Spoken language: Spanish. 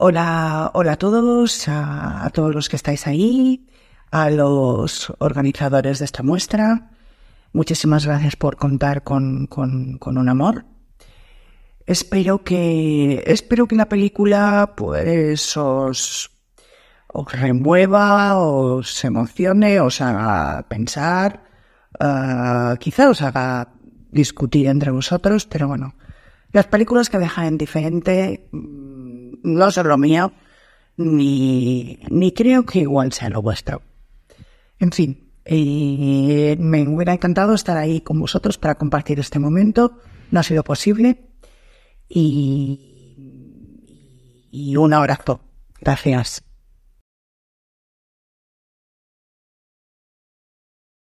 Hola, hola a todos, a, todos los que estáis ahí, a los organizadores de esta muestra. Muchísimas gracias por contar con, con, un amor. Espero que, espero que la película pues, os, os remueva, os emocione, os haga pensar, ah, quizá os haga discutir entre vosotros, pero bueno, las películas que dejan diferente no es lo mío, ni, ni creo que igual sea lo vuestro. En fin, eh, me hubiera encantado estar ahí con vosotros para compartir este momento. No ha sido posible. Y, y un abrazo. Gracias.